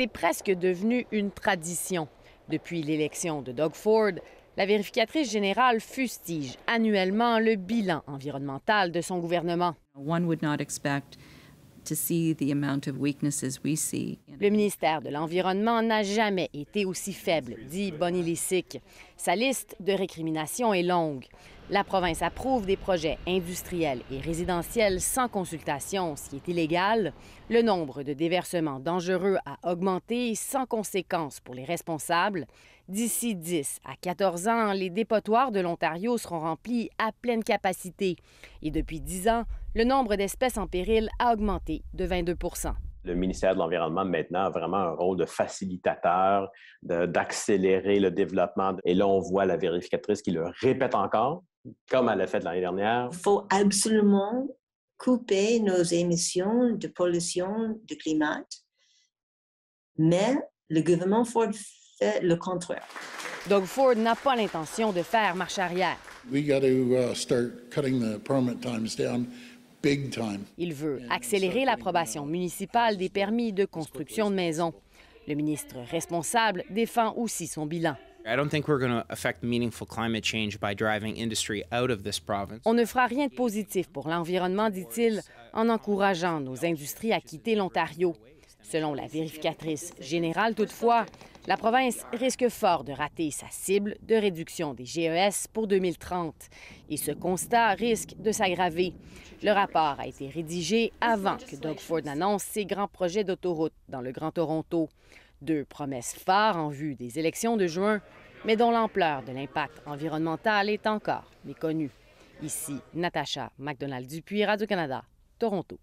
c'est presque devenu une tradition. Depuis l'élection de Doug Ford, la vérificatrice générale fustige annuellement le bilan environnemental de son gouvernement. Le ministère de l'Environnement n'a jamais été aussi faible, dit Bonnie Lissick. Sa liste de récriminations est longue. La province approuve des projets industriels et résidentiels sans consultation, ce qui est illégal. Le nombre de déversements dangereux a augmenté sans conséquence pour les responsables. D'ici 10 à 14 ans, les dépotoirs de l'Ontario seront remplis à pleine capacité. Et depuis 10 ans, le nombre d'espèces en péril a augmenté de 22 le ministère de l'Environnement maintenant a vraiment un rôle de facilitateur, d'accélérer le développement. Et là, on voit la vérificatrice qui le répète encore comme elle l'a fait l'année dernière. Il faut absolument couper nos émissions de pollution du climat, mais le gouvernement Ford fait le contraire. Donc Ford n'a pas l'intention de faire marche arrière. Il veut accélérer l'approbation uh, municipale des permis de construction de maisons. Le ministre responsable défend aussi son bilan. On ne fera rien de positif pour l'environnement, dit-il, en encourageant nos industries à quitter l'Ontario. Selon la vérificatrice générale, toutefois, la province risque fort de rater sa cible de réduction des GES pour 2030 et ce constat risque de s'aggraver. Le rapport a été rédigé avant que Doug Ford n'annonce ses grands projets d'autoroute dans le Grand Toronto. Deux promesses phares en vue des élections de juin, mais dont l'ampleur de l'impact environnemental est encore méconnue. Ici, Natacha McDonald-Dupuis, Radio-Canada, Toronto.